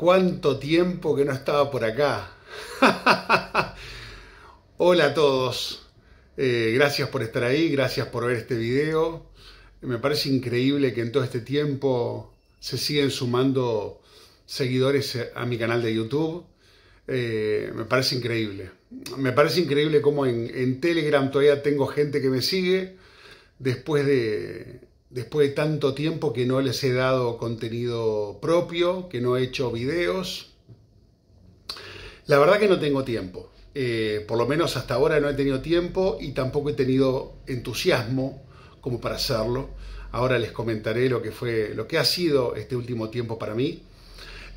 cuánto tiempo que no estaba por acá. Hola a todos. Eh, gracias por estar ahí, gracias por ver este video. Me parece increíble que en todo este tiempo se siguen sumando seguidores a mi canal de YouTube. Eh, me parece increíble. Me parece increíble cómo en Telegram todavía tengo gente que me sigue después de después de tanto tiempo que no les he dado contenido propio, que no he hecho videos. La verdad que no tengo tiempo. Eh, por lo menos hasta ahora no he tenido tiempo y tampoco he tenido entusiasmo como para hacerlo. Ahora les comentaré lo que fue, lo que ha sido este último tiempo para mí.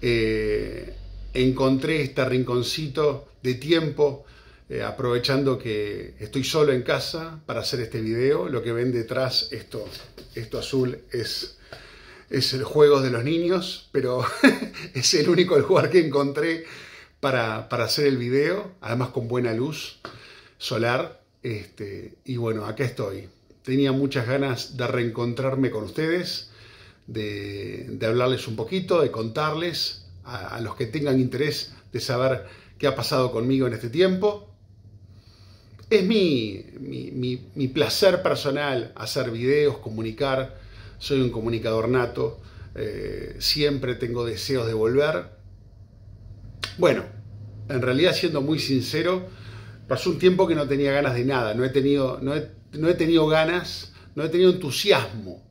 Eh, encontré este rinconcito de tiempo eh, aprovechando que estoy solo en casa para hacer este video. Lo que ven detrás, esto, esto azul, es, es el juego de los niños, pero es el único lugar que encontré para, para, hacer el video, además con buena luz solar. Este, y bueno, acá estoy. Tenía muchas ganas de reencontrarme con ustedes, de, de hablarles un poquito, de contarles a los que tengan interés de saber qué ha pasado conmigo en este tiempo es mi, placer personal hacer videos, comunicar. Soy un comunicador nato. Eh, siempre tengo deseos de volver. Bueno, en realidad siendo muy sincero, pasó un tiempo que no tenía ganas de nada. No he tenido, no he, tenido ganas, no he tenido entusiasmo.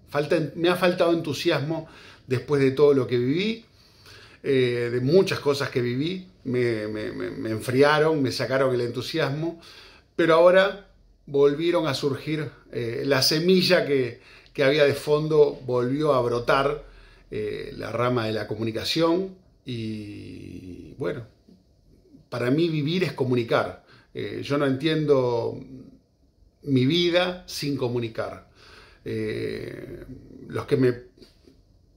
me ha faltado entusiasmo después de todo lo que viví. Eh, de muchas cosas que viví, me enfriaron, me sacaron el entusiasmo pero ahora volvieron a surgir, eh, la semilla que, había de fondo volvió a brotar, eh, la rama de la comunicación y bueno, para mí vivir es comunicar. Eh, yo no entiendo mi vida sin comunicar. los que me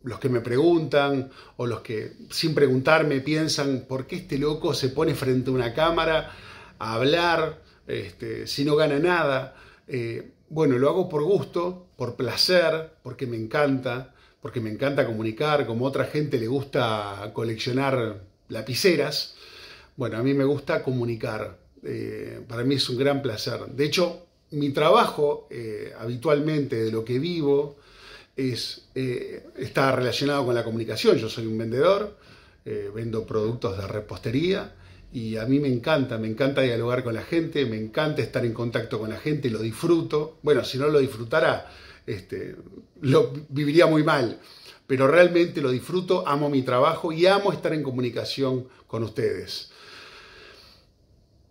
los que me preguntan o los que sin preguntarme piensan por qué este loco se pone frente a una cámara a hablar, este, si no gana nada. Eh, bueno, lo hago por gusto, por placer, porque me encanta, porque me encanta comunicar, como a otra gente le gusta coleccionar lapiceras. Bueno, a mí me gusta comunicar, eh, para mí es un gran placer. De hecho, mi trabajo eh, habitualmente de lo que vivo es, está relacionado con la comunicación. Yo soy un vendedor, vendo productos de repostería y a mí me encanta, me encanta dialogar con la gente, me encanta estar en contacto con la gente, lo disfruto. Bueno, si no lo disfrutara, este, lo viviría muy mal, pero realmente lo disfruto, amo mi trabajo y amo estar en comunicación con ustedes.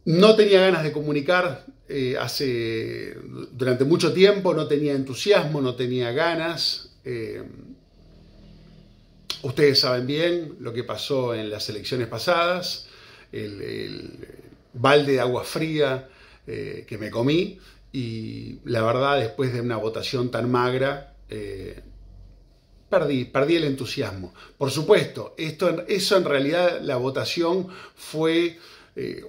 No tenía ganas de comunicar eh, hace, durante mucho tiempo, no tenía entusiasmo, no tenía ganas. Eh, ustedes saben bien lo que pasó en las elecciones pasadas el, balde de agua fría eh, que me comí y la verdad después de una votación tan magra eh, perdí, perdí el entusiasmo. Por supuesto, esto, eso en realidad la votación fue eh,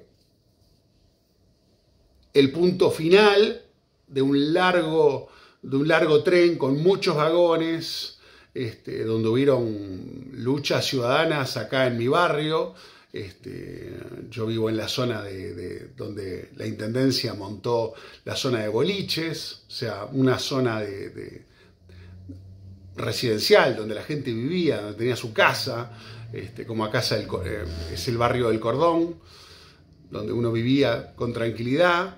el punto final de un largo, de un largo tren con muchos vagones, este, donde hubieron luchas ciudadanas acá en mi barrio, este, yo vivo en la zona de, donde la Intendencia montó la zona de boliches, o sea, una zona de, residencial donde la gente vivía, donde tenía su casa, este, como acá eh, es el barrio del Cordón, donde uno vivía con tranquilidad.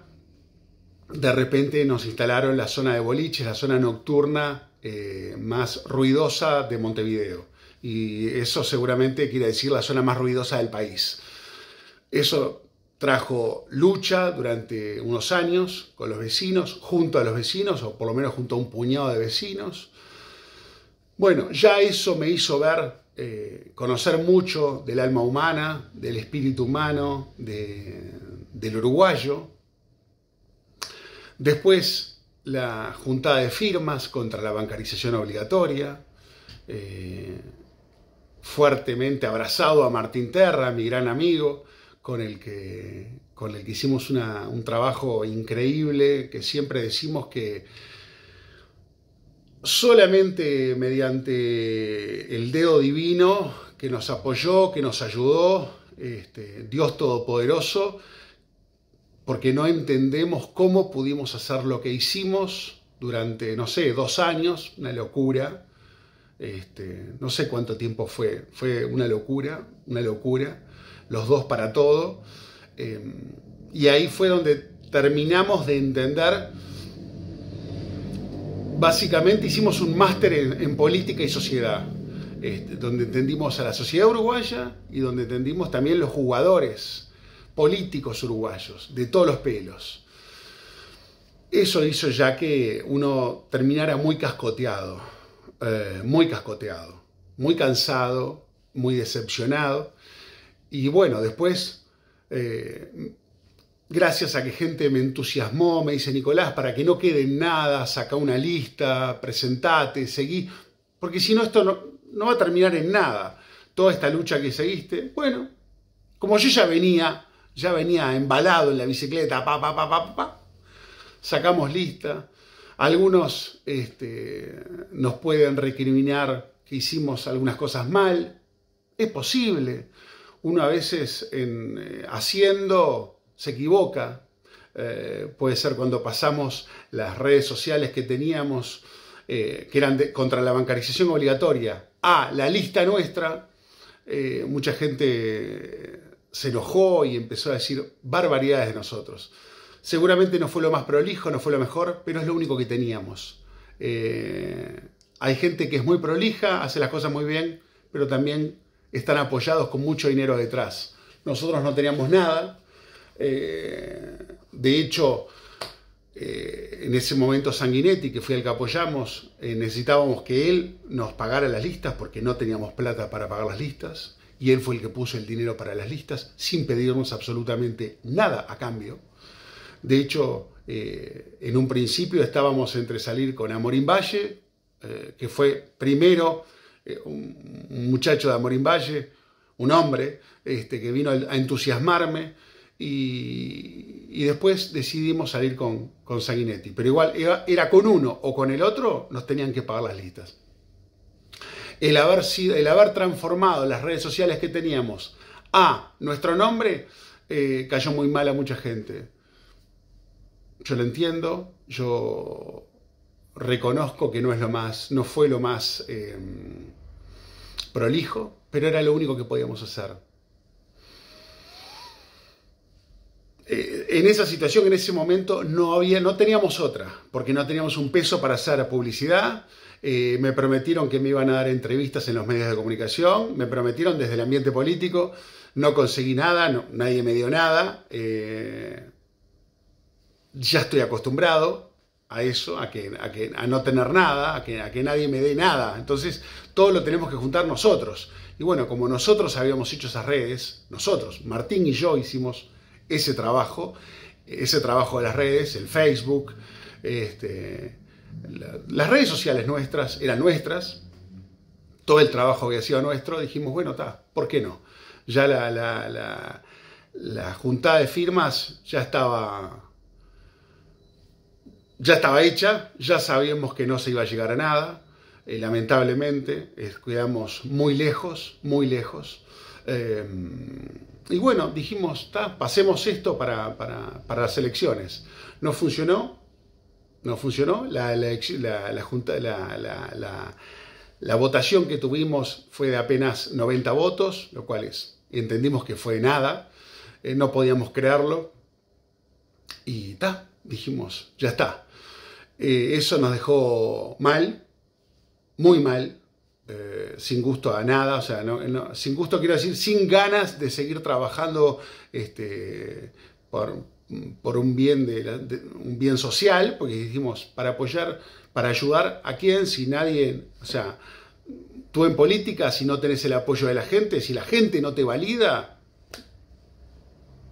De repente nos instalaron la zona de boliches, la zona nocturna eh, más ruidosa de Montevideo y eso seguramente quiere decir la zona más ruidosa del país. Eso trajo lucha durante unos años con los vecinos, junto a los vecinos, o por lo menos junto a un puñado de vecinos. Bueno, ya eso me hizo ver, eh, conocer mucho del alma humana, del espíritu humano, del uruguayo. Después la juntada de firmas contra la bancarización obligatoria. Eh, fuertemente abrazado a Martín Terra, mi gran amigo, con el que, con el que hicimos un trabajo increíble, que siempre decimos que solamente mediante el dedo divino que nos apoyó, que nos ayudó, este, Dios Todopoderoso, porque no entendemos cómo pudimos hacer lo que hicimos durante, no sé, dos años, una locura, este, no sé cuánto tiempo fue, fue una locura, una locura, los dos para todo. Em, y ahí fue donde terminamos de entender, básicamente hicimos un máster en, política y sociedad, este, donde entendimos a la sociedad uruguaya y donde entendimos también los jugadores políticos uruguayos, de todos los pelos. Eso hizo ya que uno terminara muy cascoteado eh, muy cascoteado, muy cansado, muy decepcionado. Y bueno, después, eh, gracias a que gente me entusiasmó, me dice Nicolás, para que no quede nada, saca una lista, presentate, seguí, porque si no esto no, va a terminar en nada. Toda esta lucha que seguiste, bueno, como yo ya venía, ya venía embalado en la bicicleta, pa, sacamos lista, algunos este, nos pueden recriminar que hicimos algunas cosas mal. Es posible. Uno a veces en, eh, haciendo se equivoca. Eh, puede ser cuando pasamos las redes sociales que teníamos, eh, que eran contra la bancarización obligatoria, a ah, la lista nuestra. mucha gente se enojó y empezó a decir barbaridades de nosotros. Seguramente no fue lo más prolijo, no fue lo mejor, pero es lo único que teníamos. Eh, hay gente que es muy prolija, hace las cosas muy bien, pero también están apoyados con mucho dinero detrás. Nosotros no teníamos nada. Eh, de hecho, eh, en ese momento Sanguinetti, que fue el que apoyamos, necesitábamos que él nos pagara las listas porque no teníamos plata para pagar las listas. Y él fue el que puso el dinero para las listas sin pedirnos absolutamente nada a cambio. De hecho, eh, en un principio estábamos entre salir con Amorín Valle, eh, que fue primero eh, un, muchacho de Amorín Valle, un hombre este, que vino a entusiasmarme, y, después decidimos salir con, con Pero igual era, con uno o con el otro, nos tenían que pagar las listas. El haber, sido, el haber transformado las redes sociales que teníamos a nuestro nombre cayó muy mal a mucha gente yo lo entiendo, yo reconozco que no, es lo más, no fue lo más em, prolijo, pero era lo único que podíamos hacer. Eh, en esa situación, en ese momento, no, había, no teníamos otra, porque no teníamos un peso para hacer publicidad. Eh, me prometieron que me iban a dar entrevistas en los medios de comunicación, me prometieron desde el ambiente político, no conseguí nada, nadie me dio nada. Eh, ya estoy acostumbrado a eso, a, que, a, no tener nada, a que, a que nadie me dé nada. Entonces, todo lo tenemos que juntar nosotros. Y bueno, como nosotros habíamos hecho esas redes, nosotros, Martín y yo hicimos ese trabajo, ese trabajo de las redes, el Facebook, este, las redes sociales nuestras eran nuestras, todo el trabajo había sido nuestro, dijimos, bueno, está, ¿por qué no? Ya la, la, la juntada de firmas ya estaba ya estaba hecha, ya sabíamos que no se iba a llegar a nada, eh, lamentablemente, eh, cuidamos quedamos muy lejos, muy lejos. Eh, y bueno, dijimos, pasemos esto para, las elecciones. No funcionó, no funcionó, la, la, votación que tuvimos fue de apenas 90 votos, lo cual es, entendimos que fue nada, no podíamos crearlo, Y ta, dijimos, ya está, eh, eso nos dejó mal, muy mal, eh, sin gusto a nada, o sea, sin gusto quiero decir, sin ganas de seguir trabajando este, por, un, bien de, un bien social, porque dijimos, para apoyar, para ayudar a quién, si nadie, o sea, tú en política, si no tenés el apoyo de la gente, si la gente no te valida,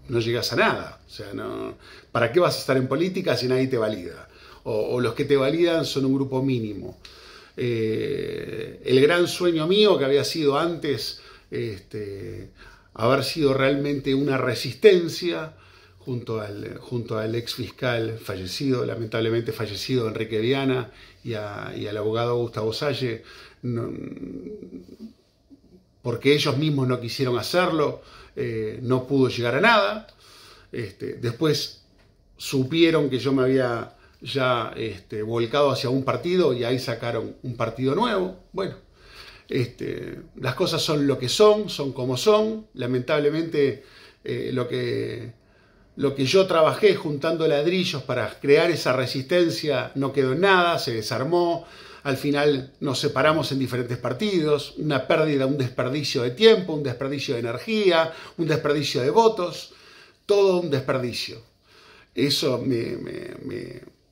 no llegas a nada. O sea, no, ¿para qué vas a estar en política si nadie te valida? o, los que te validan son un grupo mínimo. Eh, el gran sueño mío que había sido antes este, haber sido realmente una resistencia junto al, junto al ex fiscal fallecido, lamentablemente fallecido Enrique Viana y, al abogado Gustavo Salle, porque ellos mismos no quisieron hacerlo, eh, no pudo llegar a nada. Este, después supieron que yo me había ya este, volcado hacia un partido y ahí sacaron un partido nuevo. Bueno, este, las cosas son lo que son, son como son. Lamentablemente eh, lo, que, lo que yo trabajé juntando ladrillos para crear esa resistencia no quedó nada, se desarmó. Al final nos separamos en diferentes partidos, una pérdida, un desperdicio de tiempo, un desperdicio de energía, un desperdicio de votos, todo un desperdicio. Eso me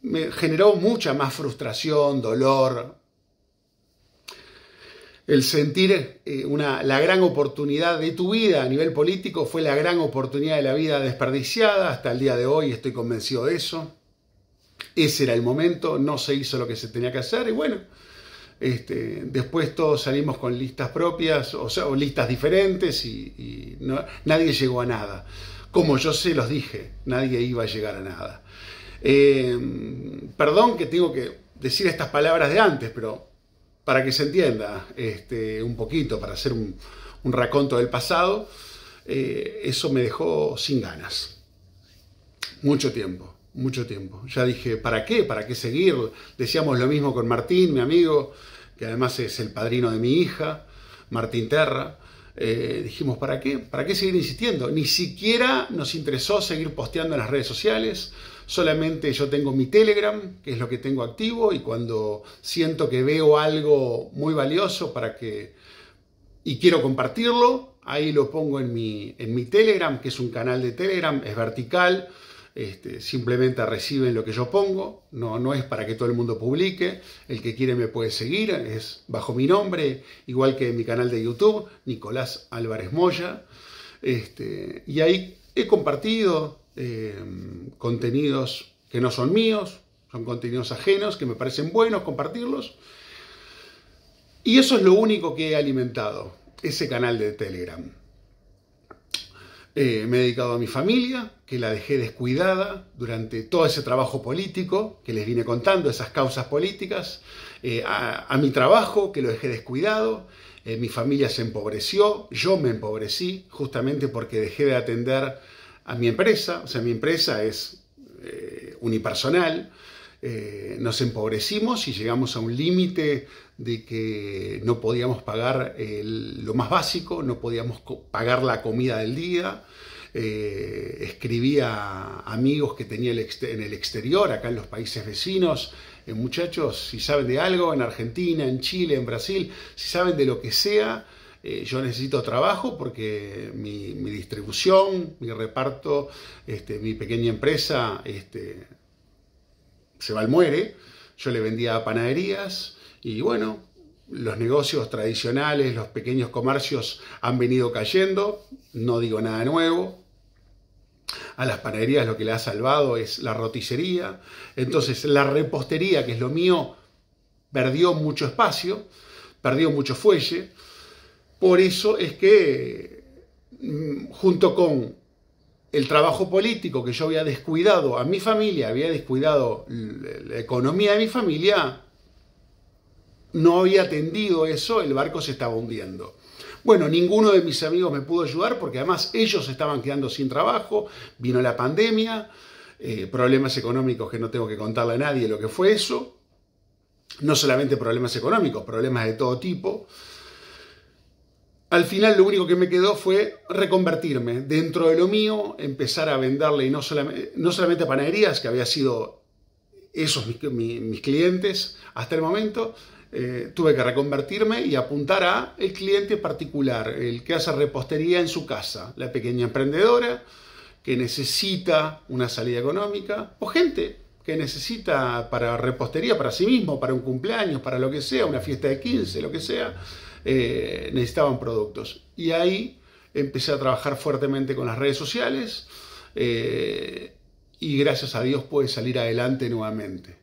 me generó mucha más frustración, dolor. El sentir eh, una, la gran oportunidad de tu vida a nivel político fue la gran oportunidad de la vida desperdiciada. Hasta el día de hoy estoy convencido de eso. Ese era el momento, no se hizo lo que se tenía que hacer y bueno, este, después todos salimos con listas propias o, sea, listas diferentes y, nadie llegó a nada. Como yo se los dije, nadie iba a llegar a nada. Eh, perdón que tengo que decir estas palabras de antes, pero para que se entienda este, un poquito, para hacer un, un raconto del pasado, eh, eso me dejó sin ganas. Mucho tiempo, mucho tiempo. Ya dije, ¿para qué? ¿Para qué seguir? Decíamos lo mismo con Martín, mi amigo, que además es el padrino de mi hija, Martín Terra. Eh, dijimos, ¿para qué? ¿Para qué seguir insistiendo? Ni siquiera nos interesó seguir posteando en las redes sociales, Solamente yo tengo mi Telegram, que es lo que tengo activo, y cuando siento que veo algo muy valioso para que y quiero compartirlo, ahí lo pongo en mi, en mi Telegram, que es un canal de Telegram, es vertical. Este, simplemente reciben lo que yo pongo, no, no es para que todo el mundo publique, el que quiere me puede seguir, es bajo mi nombre, igual que mi canal de YouTube, Nicolás Álvarez Moya, este, y ahí he compartido Em, contenidos que no son míos, son contenidos ajenos, que me parecen buenos compartirlos. Y eso es lo único que he alimentado, ese canal de Telegram. Eh, me he dedicado a mi familia, que la dejé descuidada durante todo ese trabajo político que les vine contando, esas causas políticas, eh, a, mi trabajo, que lo dejé descuidado, eh, mi familia se empobreció, yo me empobrecí justamente porque dejé de atender a mi empresa, o sea, mi empresa es eh, unipersonal, eh, nos empobrecimos y llegamos a un límite de que no podíamos pagar lo más básico, no podíamos pagar la comida del día. Eh, escribía a amigos que tenía en el exterior, acá en los países vecinos, en muchachos, si saben de algo, en Argentina, en Chile, en Brasil, si saben de lo que sea, eh, yo necesito trabajo porque mi, distribución, mi reparto, este, mi pequeña empresa este, se va al muere. Yo le vendía a panaderías y bueno, los negocios tradicionales, los pequeños comercios han venido cayendo, no digo nada nuevo. A las panaderías lo que le ha salvado es la roticería. Entonces la repostería, que es lo mío, perdió mucho espacio, perdió mucho fuelle. Por eso es que, mm, junto con el trabajo político que yo había descuidado a mi familia, había descuidado la economía de mi familia, no había atendido eso, el barco se estaba hundiendo. Bueno, ninguno de mis amigos me pudo ayudar porque además ellos estaban quedando sin trabajo, vino la pandemia, eh, problemas económicos que no tengo que contarle a nadie lo que fue eso, no solamente problemas económicos, problemas de todo tipo. Al final lo único que me quedó fue reconvertirme dentro de lo mío, empezar a venderle y no, solamente, panaderías, que había sido esos mis, clientes hasta el momento, eh, tuve que reconvertirme y apuntar a el cliente particular, el que hace repostería en su casa, la pequeña emprendedora que necesita una salida económica o gente que necesita para repostería, para sí mismo, para un cumpleaños, para lo que sea, una fiesta de 15, lo que sea eh, necesitaban productos. Y ahí empecé a trabajar fuertemente con las redes sociales eh, y gracias a Dios pude salir adelante nuevamente.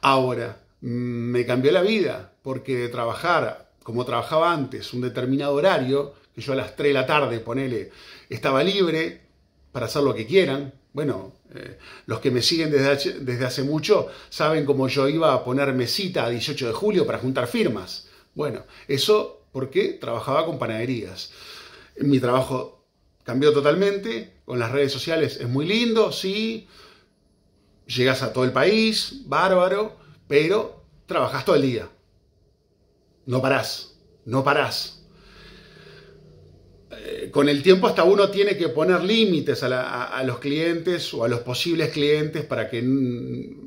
Ahora, me cambió la vida porque de trabajar como trabajaba antes, un determinado horario, que yo a las 3 de la tarde, ponele, estaba libre para hacer lo que quieran. Bueno, eh, los que me siguen desde hace, desde hace mucho saben cómo yo iba a ponerme cita a 18 de julio para juntar firmas. Bueno, eso porque trabajaba con panaderías. Mi trabajo cambió totalmente, con las redes sociales es muy lindo, sí, llegas a todo el país, bárbaro, pero trabajas todo el día. No parás, no parás. Eh, con el tiempo hasta uno tiene que poner límites a, los clientes o a los posibles clientes para que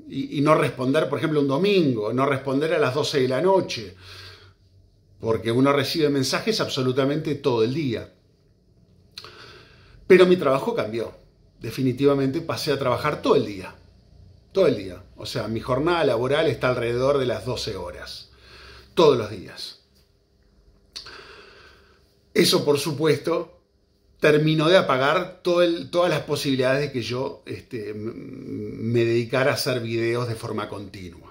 y no responder, por ejemplo, un domingo, no responder a las 12 de la noche porque uno recibe mensajes absolutamente todo el día. Pero mi trabajo cambió. Definitivamente pasé a trabajar todo el día. Todo el día. O sea, mi jornada laboral está alrededor de las 12 horas. Todos los días. Eso, por supuesto, terminó de apagar todas las posibilidades de que yo este, me dedicara a hacer videos de forma continua.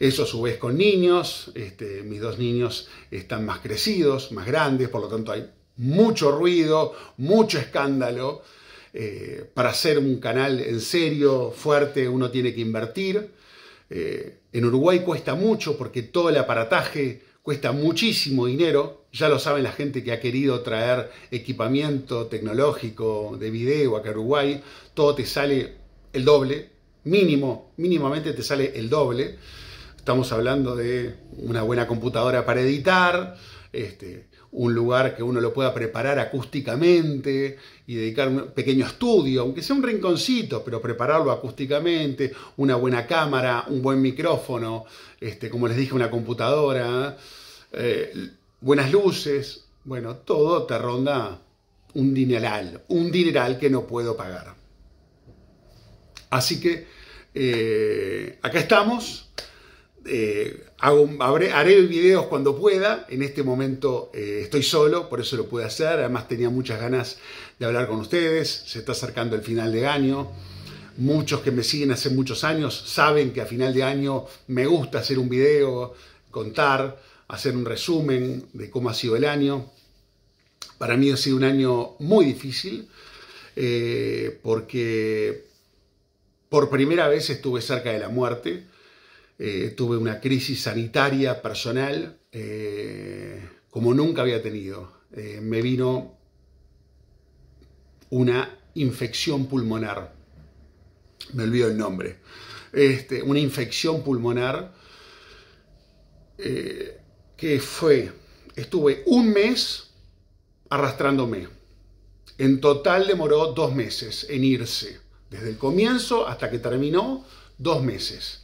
Eso a su vez con niños, este, mis dos niños están más crecidos, más grandes, por lo tanto hay mucho ruido, mucho escándalo. Eh, para hacer un canal en serio, fuerte, uno tiene que invertir. Eh, en Uruguay cuesta mucho porque todo el aparataje cuesta muchísimo dinero. Ya lo saben la gente que ha querido traer equipamiento tecnológico de video acá a Uruguay. Todo te sale el doble mínimo, mínimamente te sale el doble. Estamos hablando de una buena computadora para editar, este, un lugar que uno lo pueda preparar acústicamente y dedicar un pequeño estudio, aunque sea un rinconcito, pero prepararlo acústicamente, una buena cámara, un buen micrófono, este, como les dije, una computadora, eh, buenas luces, bueno, todo te ronda un dineral, un dineral que no puedo pagar. Así que eh, acá estamos. Eh, haré videos cuando pueda. En este momento eh, estoy solo, por eso lo pude hacer. Además tenía muchas ganas de hablar con ustedes. Se está acercando el final de año. Muchos que me siguen hace muchos años saben que a final de año me gusta hacer un video, contar, hacer un resumen de cómo ha sido el año. Para mí ha sido un año muy difícil porque por primera vez estuve cerca de la muerte, eh, tuve una crisis sanitaria personal eh, como nunca había tenido. Eh, me vino una infección pulmonar, me olvido el nombre, este, una infección pulmonar que fue, estuve un mes arrastrándome. En total demoró dos meses en irse. Desde el comienzo hasta que terminó, dos meses.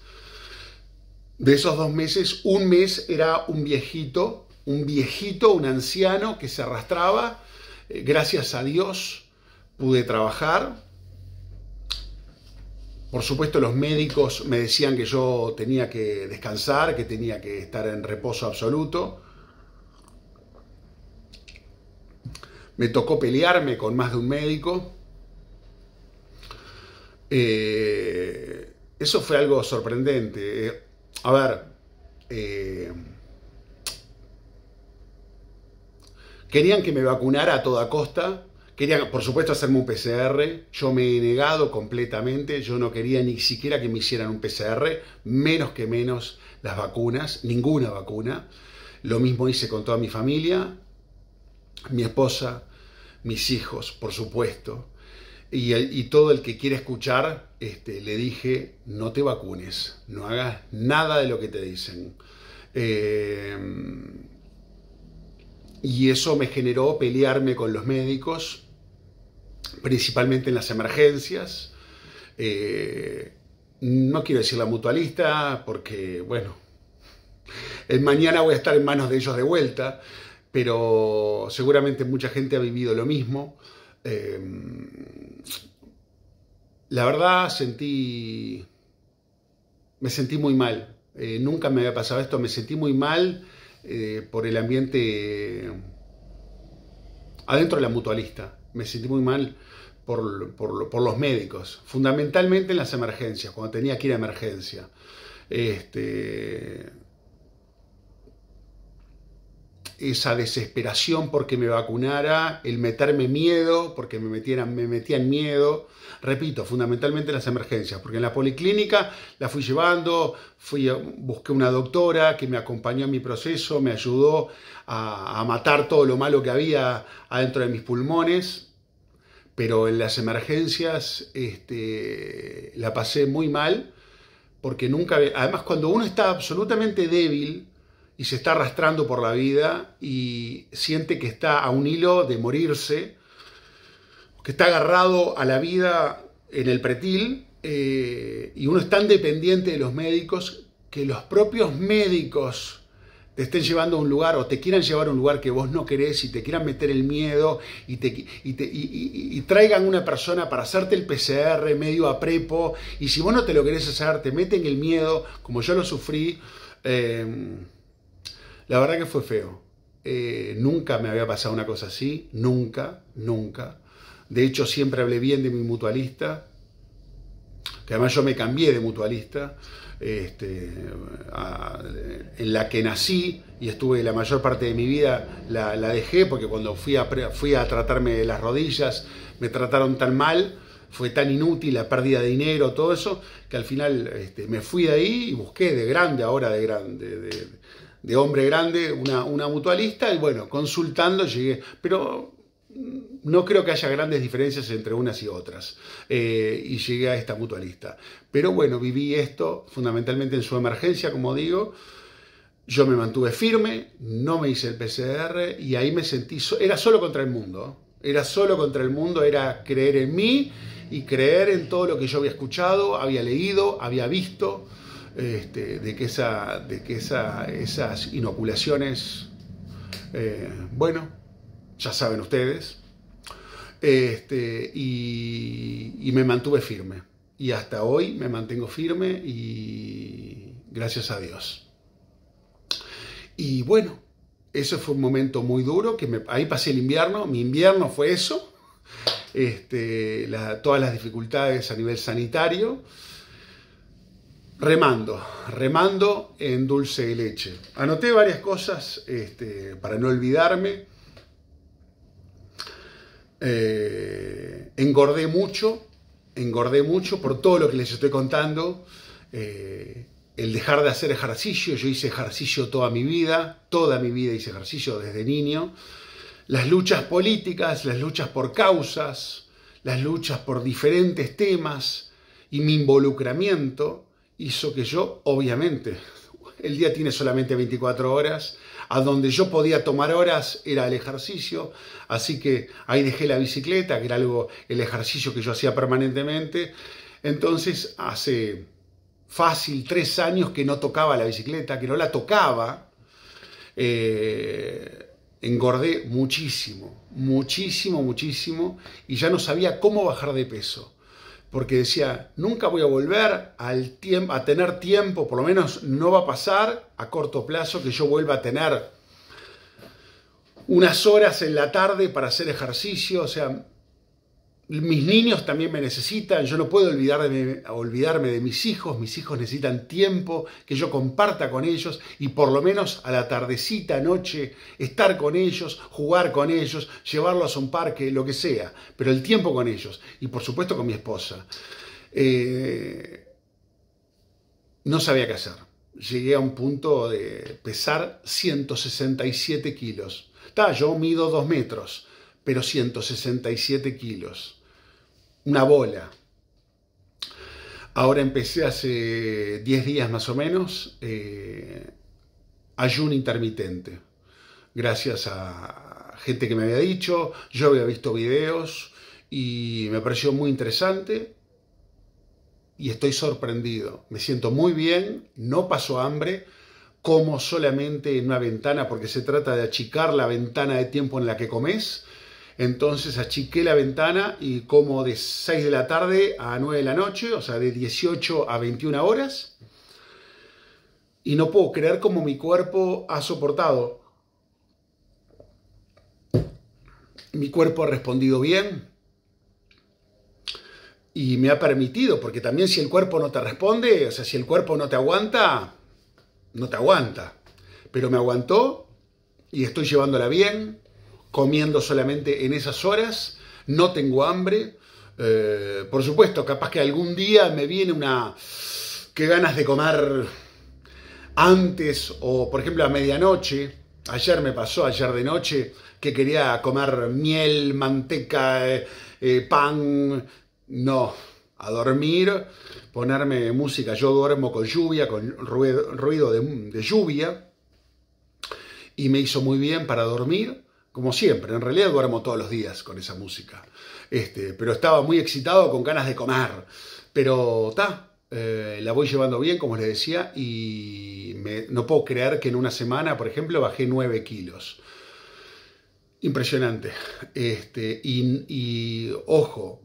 De esos dos meses, un mes era un viejito, un viejito, un anciano que se arrastraba. Eh, gracias a Dios pude trabajar. Por supuesto, los médicos me decían que yo tenía que descansar, que tenía que estar en reposo absoluto. Me tocó pelearme con más de un médico. Eh, eso fue algo sorprendente. Eh, a ver, eh, querían que me vacunara a toda costa. Querían, por supuesto, hacerme un PCR. Yo me he negado completamente. Yo no quería ni siquiera que me hicieran un PCR, menos que menos las vacunas, ninguna vacuna. Lo mismo hice con toda mi familia, mi esposa, mis hijos, por supuesto. Y, todo el que quiere escuchar, este, le dije, no te vacunes, no hagas nada de lo que te dicen. Em, y eso me generó pelearme con los médicos, principalmente en las emergencias. Eh, no quiero decir la mutualista, porque, bueno, mañana voy a estar en manos de ellos de vuelta, pero seguramente mucha gente ha vivido lo mismo. Em, la verdad sentí, me sentí muy mal. Eh, nunca me había pasado esto, me sentí muy mal eh, por el ambiente adentro de la mutualista. Me sentí muy mal por, por, los médicos, fundamentalmente en las emergencias, cuando tenía que ir a emergencia. Este, esa desesperación porque me vacunara, el meterme miedo porque me, metieran, me metían miedo. Repito, fundamentalmente las emergencias, porque en la policlínica la fui llevando, fui busqué una doctora que me acompañó en mi proceso, me ayudó a, matar todo lo malo que había adentro de mis pulmones, pero en las emergencias este, la pasé muy mal, porque nunca, además cuando uno está absolutamente débil, y se está arrastrando por la vida y siente que está a un hilo de morirse, que está agarrado a la vida en el pretil eh, y uno es tan dependiente de los médicos que los propios médicos te estén llevando a un lugar o te quieran llevar a un lugar que vos no querés y te quieran meter el miedo y, te, y, traigan una persona para hacerte el PCR medio a prepo y si vos no te lo querés hacer, te meten el miedo, como yo lo sufrí. Eh, la verdad que fue feo. Eh, nunca me había pasado una cosa así, nunca, nunca. De hecho, siempre hablé bien de mi mutualista, que además yo me cambié de mutualista, este, en la que nací y estuve la mayor parte de mi vida, la, dejé porque cuando fui a, fui a tratarme de las rodillas me trataron tan mal, fue tan inútil la pérdida de dinero, todo eso, que al final este, me fui de ahí y busqué de grande, ahora de grande, de de hombre grande, una, mutualista, y bueno, consultando llegué, pero mm, no creo que haya grandes diferencias entre unas y otras. Eh, y llegué a esta mutualista. Pero bueno, viví esto fundamentalmente en su emergencia, como digo. Yo me mantuve firme, no me hice el PCR y ahí me sentí, era solo contra el mundo. Era solo contra el mundo, era creer en mí y creer en todo lo que yo había escuchado, había leído, había visto. Este, de que, de que esas inoculaciones, eh, bueno, ya saben ustedes, este, y, me mantuve firme. Y hasta hoy me mantengo firme y gracias a Dios. Y bueno, eso fue un momento muy duro, que me, ahí pasé el invierno, mi invierno fue eso, este, todas las dificultades a nivel sanitario, remando, remando en dulce de leche. Anoté varias cosas este, para no olvidarme. Eh, engordé mucho, engordé mucho por todo lo que les estoy contando. Eh, el dejar de hacer ejercicio, yo hice ejercicio toda mi vida, toda mi vida hice ejercicio desde niño. Las luchas políticas, las luchas por causas, las luchas por diferentes temas y mi involucramiento hizo que yo, obviamente, el día tiene solamente 24 horas, a donde yo podía tomar horas era el ejercicio, así que ahí dejé la bicicleta, que era algo, el ejercicio que yo hacía permanentemente. Entonces, hace fácil tres años que no tocaba la bicicleta, que no la tocaba, eh, engordé muchísimo, muchísimo, muchísimo, y ya no sabía cómo bajar de peso porque decía, nunca voy a volver a tener tiempo, por lo menos no va a pasar a corto plazo que yo vuelva a tener unas horas en la tarde para hacer ejercicio, o sea, mis niños también me necesitan, yo no puedo olvidarme, olvidarme de mis hijos, mis hijos necesitan tiempo que yo comparta con ellos y por lo menos a la tardecita, noche, estar con ellos, jugar con ellos, llevarlos a un parque, lo que sea, pero el tiempo con ellos y por supuesto con mi esposa. Eh, no sabía qué hacer. Llegué a un punto de pesar 167 kilos. yo mido dos metros, pero 167 kilos una bola. Ahora empecé hace 10 días más o menos eh, ayuno intermitente. Gracias a gente que me había dicho, yo había visto videos y me pareció muy interesante y estoy sorprendido. Me siento muy bien, no paso hambre, como solamente en una ventana porque se trata de achicar la ventana de tiempo en la que comes entonces achiqué la ventana y como de 6 de la tarde a 9 de la noche, o sea, de 18 a 21 horas. Y no puedo creer cómo mi cuerpo ha soportado. Mi cuerpo ha respondido bien y me ha permitido, porque también si el cuerpo no te responde, o sea, si el cuerpo no te aguanta, no te aguanta. Pero me aguantó y estoy llevándola bien comiendo solamente en esas horas, no tengo hambre. Eh, por supuesto, capaz que algún día me viene una... que ganas de comer antes o, por ejemplo, a medianoche. Ayer me pasó, ayer de noche, que quería comer miel, manteca, eh, eh, pan. No, a dormir, ponerme música. Yo duermo con lluvia, con ruido, de lluvia. Y me hizo muy bien para dormir como siempre. En realidad duermo todos los días con esa música. Este, pero estaba muy excitado, con ganas de comer. Pero está, eh, la voy llevando bien, como les decía, y no puedo creer que en una semana, por ejemplo, bajé 9 kilos. Impresionante. Este, y, ojo,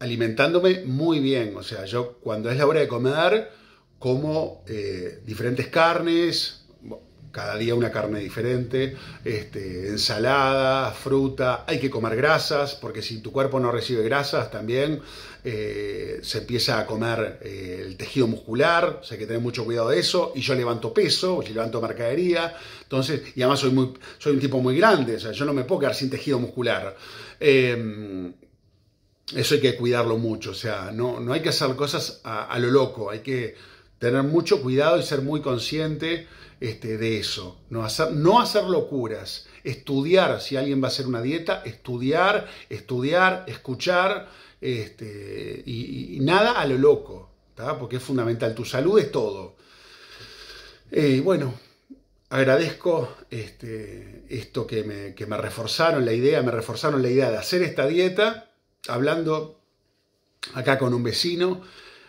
alimentándome muy bien. O sea, yo cuando es la hora de comer, como eh, diferentes carnes, cada día una carne diferente, este, ensalada, fruta, hay que comer grasas, porque si tu cuerpo no recibe grasas también eh, se empieza a comer eh, el tejido muscular, o sea, hay que tener mucho cuidado de eso, y yo levanto peso, levanto mercadería, entonces, y además soy, muy, soy un tipo muy grande, o sea, yo no me puedo quedar sin tejido muscular. Em, eso hay que cuidarlo mucho, o sea, no, no hay que hacer cosas a lo loco, hay que tener mucho cuidado y ser muy consciente este, de eso. No hacer, locuras. Estudiar, si alguien va a hacer una dieta, estudiar, estudiar, escuchar este, y, nada a lo loco, porque es fundamental. Tu salud es todo. y eh, bueno, agradezco este, esto que me, que me reforzaron, la idea, me reforzaron la idea de hacer esta dieta, hablando acá con un vecino.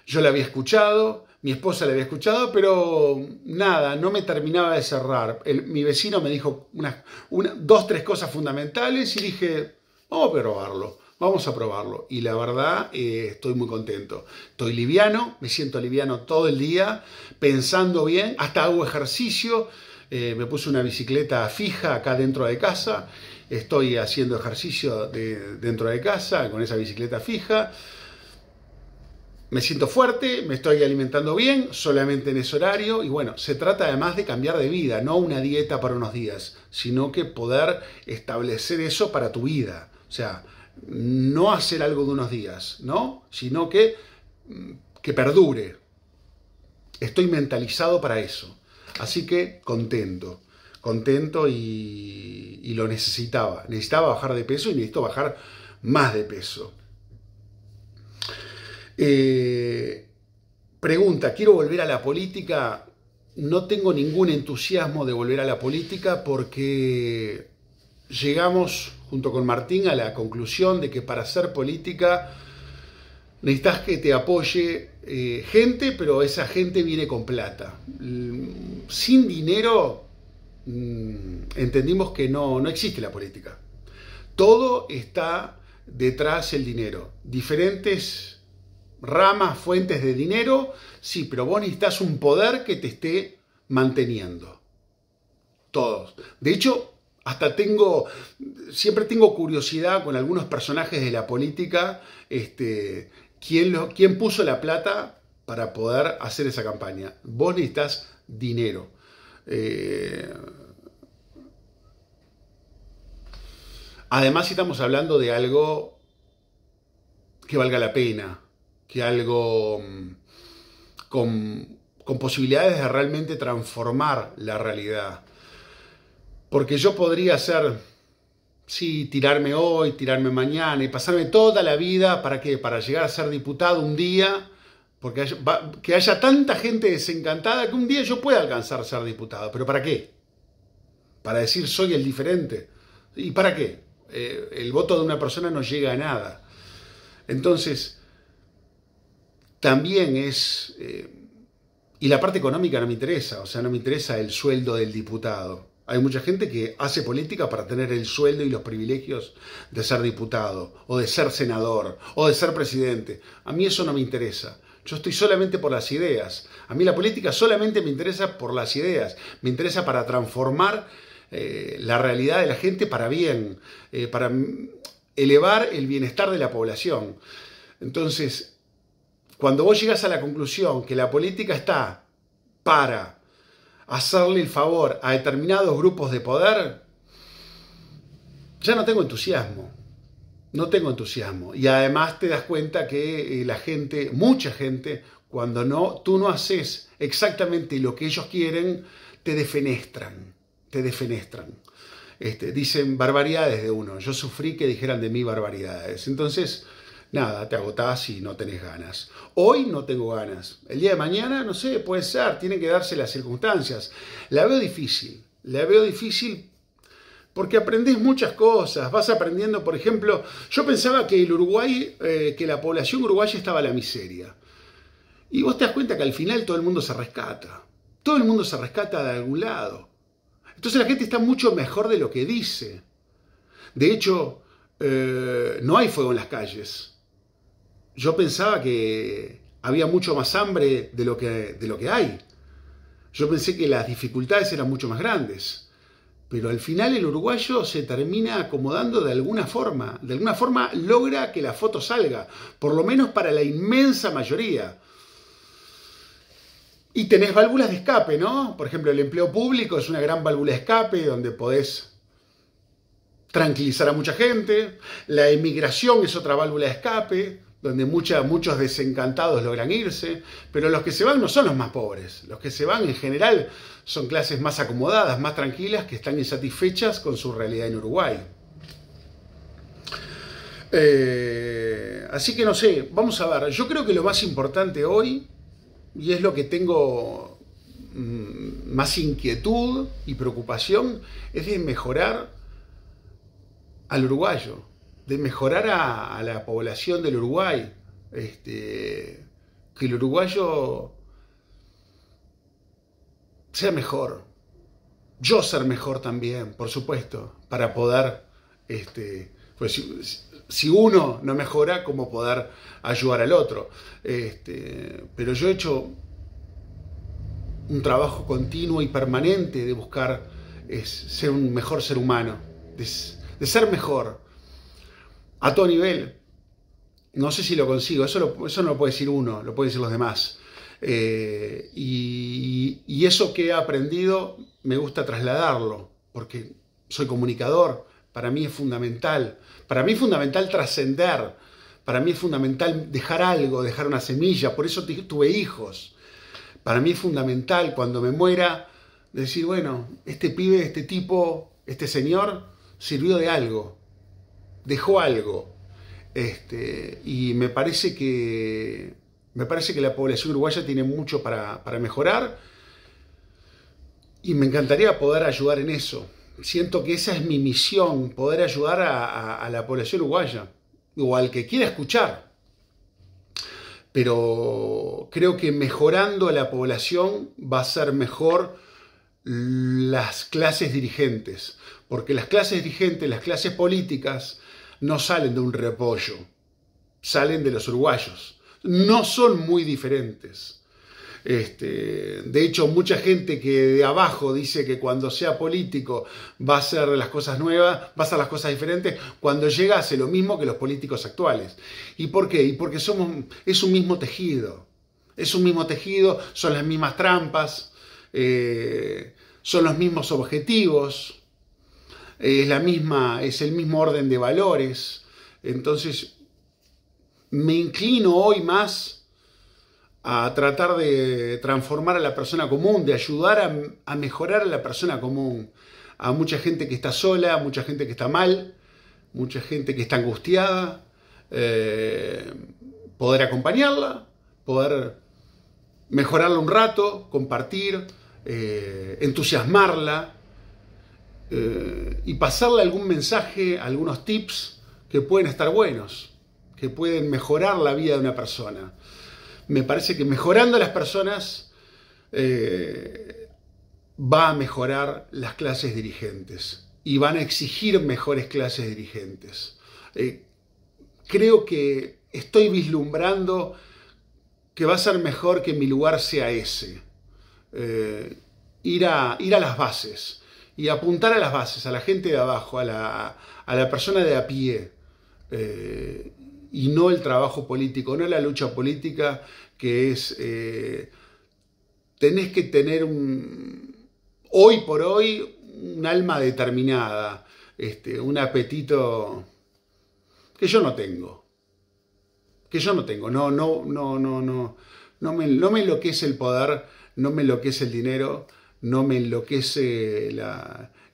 Yo la había escuchado, mi esposa le había escuchado, pero nada, no me terminaba de cerrar. mi vecino me dijo una, dos, tres cosas fundamentales y dije, vamos a probarlo, vamos a probarlo. Y la verdad, eh, estoy muy contento. Estoy liviano, me siento liviano todo el día, pensando bien, hasta hago ejercicio. Eh, me puse una bicicleta fija acá dentro de casa, estoy haciendo ejercicio de, dentro de casa con esa bicicleta fija me siento fuerte, me estoy alimentando bien, solamente en ese horario. Y bueno, se trata además de cambiar de vida, no una dieta para unos días, sino que poder establecer eso para tu vida. O sea, no hacer algo de unos días, ¿no? Sino que, mm, que perdure. Estoy mentalizado para eso. Así que contento, contento y, y lo necesitaba. Necesitaba bajar de peso y necesito bajar más de peso. Eh, pregunta, quiero volver a la política. No tengo ningún entusiasmo de volver a la política porque llegamos junto con Martín a la conclusión de que para hacer política necesitas que te apoye eh, gente, pero esa gente viene con plata. Mm, sin dinero mm, entendimos que no, existe la política. Todo está detrás del dinero. Diferentes ramas, fuentes de dinero, sí, pero vos necesitas un poder que te esté manteniendo. Todos. De hecho, hasta tengo, siempre tengo curiosidad con algunos personajes de la política, este, ¿quién, puso la plata para poder hacer esa campaña? Vos necesitas dinero. Eh, además, estamos hablando de algo que valga la pena, que algo mm, con, posibilidades de realmente transformar la realidad. Porque yo podría ser, sí, tirarme hoy, tirarme mañana y pasarme toda la vida, ¿para qué? Para llegar a ser diputado un día, porque que haya tanta gente desencantada que un día yo pueda alcanzar a ser diputado. ¿Pero para qué? Para decir soy el diferente. ¿Y para qué? Eh, el voto de una persona no llega a nada. Entonces, también es... Eh, y la parte económica no me interesa, o sea, no me interesa el sueldo del diputado. Hay mucha gente que hace política para tener el sueldo y los privilegios de ser diputado, o de ser senador, o de ser presidente. A mí eso no me interesa. Yo estoy solamente por las ideas. A mí la política solamente me interesa por las ideas. Me interesa para transformar eh, la realidad de la gente para bien, eh, para elevar el bienestar de la población. Entonces, cuando vos llegas a la conclusión que la política está para hacerle el favor a determinados grupos de poder, ya no tengo entusiasmo. No tengo entusiasmo. Y además te das cuenta que eh, la gente, mucha gente, cuando no, tú no haces exactamente lo que ellos quieren, te defenestran. Te defenestran. Este, dicen barbaridades de uno. Yo sufrí que dijeran de mí barbaridades. Entonces, nada, te agotás y no tenés ganas. Hoy no tengo ganas. El día de mañana, no sé, puede ser, tienen que darse las circunstancias. La veo difícil, la veo difícil porque aprendés muchas cosas, vas aprendiendo, por ejemplo, yo pensaba que el Uruguay, eh, que la población uruguaya estaba a la miseria. Y vos te das cuenta que al final todo el mundo se rescata. Todo el mundo se rescata de algún lado. Entonces la gente está mucho mejor de lo que dice. De hecho, eh, no hay fuego en las calles yo pensaba que había mucho más hambre de lo que, de lo que hay. Yo pensé que las dificultades eran mucho más grandes. Pero al final el uruguayo se termina acomodando de alguna forma. De alguna forma logra que la foto salga, por lo menos para la inmensa mayoría. Y tenés válvulas de escape, ¿no? Por ejemplo, el empleo público es una gran válvula de escape donde podés tranquilizar a mucha gente. La emigración es otra válvula de escape donde muchos desencantados logran irse, pero los que se van no son los más pobres, los que se van en general son clases más acomodadas, más tranquilas, que están insatisfechas con su realidad en Uruguay. Eh, así que no sé, vamos a ver, yo creo que lo más importante hoy, y es lo que tengo mm, más inquietud y preocupación, es de mejorar al uruguayo, de mejorar a, la población del Uruguay, este, que el uruguayo sea mejor, yo ser mejor también, por supuesto, para poder, este, pues, si, uno no mejora, ¿cómo poder ayudar al otro? Este, pero yo he hecho un trabajo continuo y permanente de buscar ser un mejor ser humano, de ser mejor, a todo nivel. No sé si lo consigo, eso, no lo puede decir uno, lo pueden decir los demás. Eh, y, y, eso que he aprendido me gusta trasladarlo, porque soy comunicador, para mí es fundamental. Para mí es fundamental trascender, para mí es fundamental dejar algo, dejar una semilla, por eso tuve hijos. Para mí es fundamental cuando me muera decir, bueno, este pibe, este tipo, este señor sirvió de algo, dejó algo. Este, y me parece que me parece que la población uruguaya tiene mucho para, mejorar y me encantaría poder ayudar en eso. Siento que esa es mi misión, poder ayudar a, a la población uruguaya o al que quiera escuchar. Pero creo que mejorando a la población va a ser mejor las clases dirigentes, porque las clases dirigentes, las clases políticas, no salen de un repollo, salen de los uruguayos. No son muy diferentes. Este, de hecho, mucha gente que de abajo dice que cuando sea político va a hacer las cosas nuevas, va a hacer las cosas diferentes, cuando llega hace lo mismo que los políticos actuales. ¿Y por qué? Y porque somos, es un mismo tejido. Es un mismo tejido, son las mismas trampas, eh, son los mismos objetivos es, la misma, es el mismo orden de valores. Entonces, me inclino hoy más a tratar de transformar a la persona común, de ayudar a, mejorar a la persona común, a mucha gente que está sola, a mucha gente que está mal, mucha gente que está angustiada, eh, poder acompañarla, poder mejorarla un rato, compartir, eh, entusiasmarla, eh, y pasarle algún mensaje, algunos tips que pueden estar buenos, que pueden mejorar la vida de una persona. Me parece que mejorando a las personas eh, va a mejorar las clases dirigentes y van a exigir mejores clases dirigentes. Eh, creo que estoy vislumbrando que va a ser mejor que mi lugar sea ese. ir, a, ir a las bases, y apuntar a las bases, a la gente de abajo, a la, persona de a pie, eh, y no el trabajo político, no la lucha política que es, eh, tenés que tener un, hoy por hoy un alma determinada, este, un apetito que yo no tengo, que yo no tengo, no, no, no, no, no, no me, no me enloquece el poder, no me enloquece el dinero, no me enloquece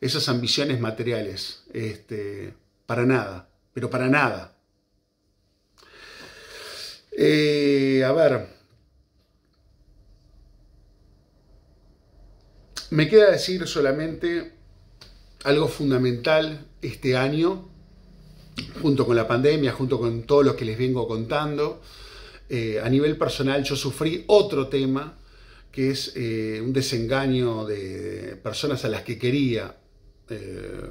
esas ambiciones materiales, este, para nada, pero para nada. Eh, a ver, me queda decir solamente algo fundamental este año, junto con la pandemia, junto con todo lo que les vengo contando. Eh, a nivel personal yo sufrí otro tema que es eh, un desengaño de personas a las que quería, eh,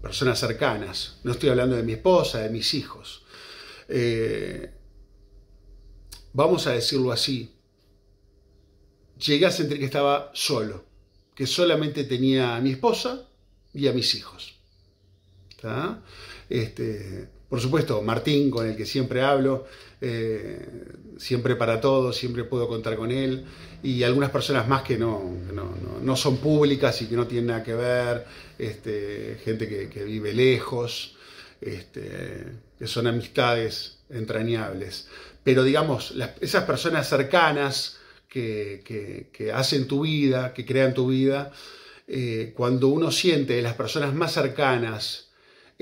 personas cercanas. No estoy hablando de mi esposa, de mis hijos. Eh, vamos a decirlo así. Llegué a sentir que estaba solo, que solamente tenía a mi esposa y a mis hijos. Este, por supuesto, Martín, con el que siempre hablo, eh, siempre para todo, siempre puedo contar con él, y algunas personas más que no, no, son públicas y que no tienen nada que ver, este, gente que, vive lejos, este, que son amistades entrañables. Pero digamos, esas personas cercanas que, hacen tu vida, que crean tu vida, eh, cuando uno siente de las personas más cercanas,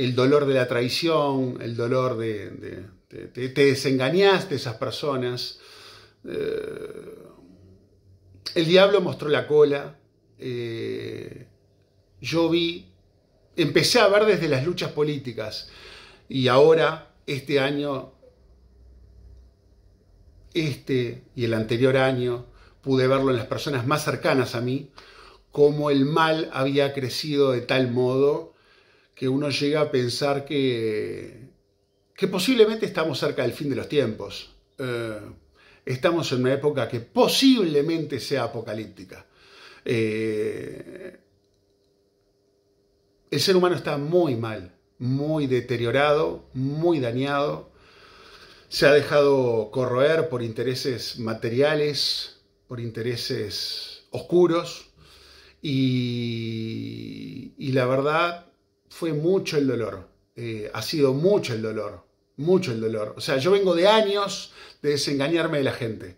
el dolor de la traición, el dolor de... te, desengañaste a esas personas. Eh, el diablo mostró la cola. Eh, yo vi, empecé a ver desde las luchas políticas y ahora, este año, este y el anterior año, pude verlo en las personas más cercanas a mí, cómo el mal había crecido de tal modo que uno llega a pensar que, que posiblemente estamos cerca del fin de los tiempos. Eh, estamos en una época que posiblemente sea apocalíptica. Eh, el ser humano está muy mal, muy deteriorado, muy dañado. Se ha dejado corroer por intereses materiales, por intereses oscuros. y la verdad fue mucho el dolor, eh, ha sido mucho el dolor, mucho el dolor. O sea, yo vengo de años de desengañarme de la gente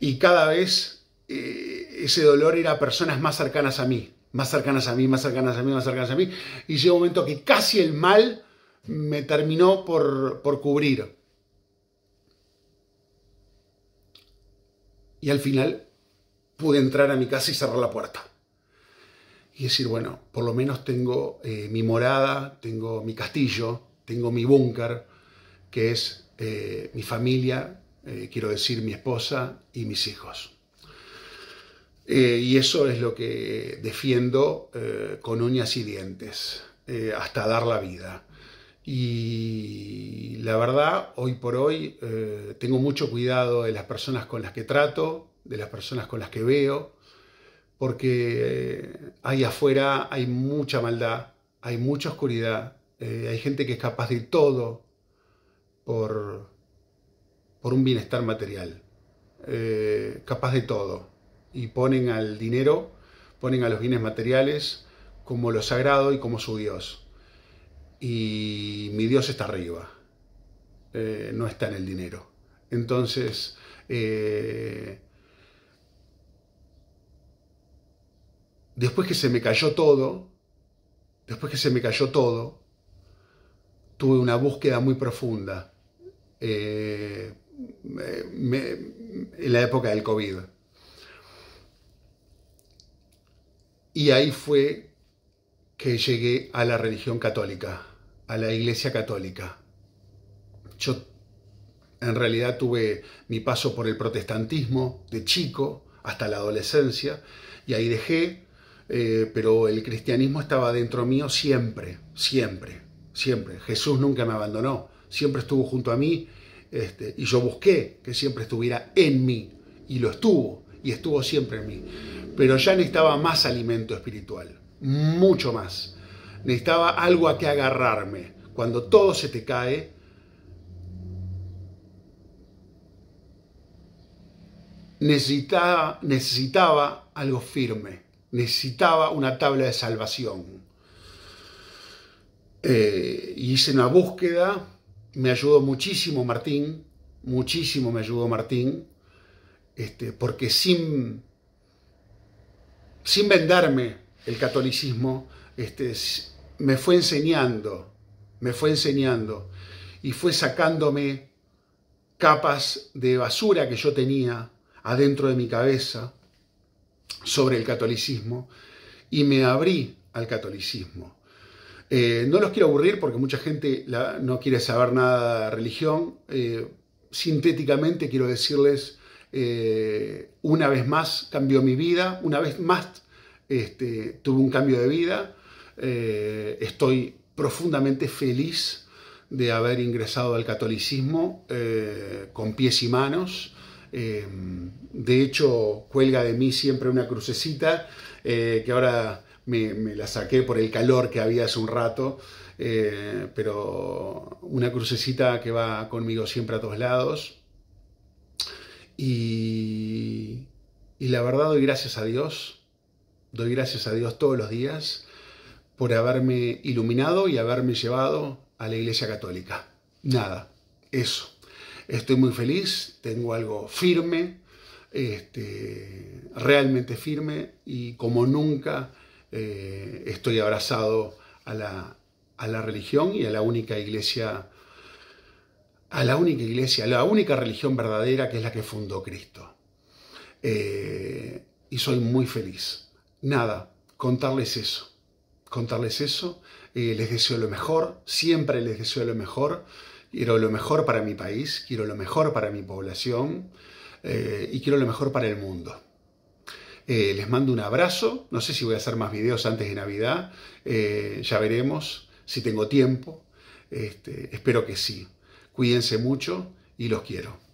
y cada vez eh, ese dolor era a personas más cercanas a mí, más cercanas a mí, más cercanas a mí, más cercanas a mí. Y llegó un momento que casi el mal me terminó por, por cubrir. Y al final pude entrar a mi casa y cerrar la puerta y decir, bueno, por lo menos tengo eh, mi morada, tengo mi castillo, tengo mi búnker, que es eh, mi familia, eh, quiero decir mi esposa y mis hijos. y eso es lo que defiendo con uñas y dientes, hasta dar la vida. Y la verdad, hoy por hoy, tengo mucho cuidado de las personas con las que trato, de las personas con las que veo, porque eh, ahí afuera hay mucha maldad, hay mucha oscuridad, eh, hay gente que es capaz de todo por, por un bienestar material, eh, capaz de todo. Y ponen al dinero, ponen a los bienes materiales como lo sagrado y como su Dios. Y mi Dios está arriba, no está en el dinero. Entonces, después que se me cayó todo, después que se me cayó todo, tuve una búsqueda muy profunda eh, en la época del COVID. Y ahí fue que llegué a la religión católica, a la iglesia católica. Yo en realidad tuve mi paso por el protestantismo de chico hasta la adolescencia y ahí dejé eh, pero el cristianismo estaba dentro mío siempre, siempre, siempre. Jesús nunca me abandonó, siempre estuvo junto a mí este, y yo busqué que siempre estuviera en mí y lo estuvo y estuvo siempre en mí. Pero ya necesitaba más alimento espiritual, mucho más. Necesitaba algo a que agarrarme. Cuando todo se te cae, necesitaba, necesitaba algo firme necesitaba una tabla de salvación. Eh, hice una búsqueda, me ayudó muchísimo Martín, muchísimo me ayudó Martín, este, porque sin, sin venderme el catolicismo, este, me fue enseñando, me fue enseñando y fue sacándome capas de basura que yo tenía adentro de mi cabeza sobre el catolicismo y me abrí al catolicismo. Eh, no los quiero aburrir porque mucha gente no quiere saber nada de religión. Eh, sintéticamente quiero decirles, eh, una vez más cambió mi vida, una vez más este, tuve un cambio de vida, estoy profundamente feliz de haber ingresado al catolicismo con pies y manos. Em, de hecho, cuelga de mí siempre una crucecita eh, que ahora me, la saqué por el calor que había hace un rato, eh, pero una crucecita que va conmigo siempre a todos lados. Y, y la verdad doy gracias a Dios, doy gracias a Dios todos los días por haberme iluminado y haberme llevado a la Iglesia Católica. Nada, eso. Estoy muy feliz, tengo algo firme, este, realmente firme y como nunca eh, estoy abrazado a la, religión y a la única iglesia, a la única iglesia, a la única religión verdadera que es la que fundó Cristo. Eh, y soy muy feliz. Nada, contarles eso, contarles eso. Eh, les deseo lo mejor, siempre les deseo lo mejor. Quiero lo mejor para mi país, quiero lo mejor para mi población eh, y quiero lo mejor para el mundo. Eh, les mando un abrazo. No sé si voy a hacer más videos antes de Navidad. Eh, ya veremos si tengo tiempo. Este, espero que sí. Cuídense mucho y los quiero.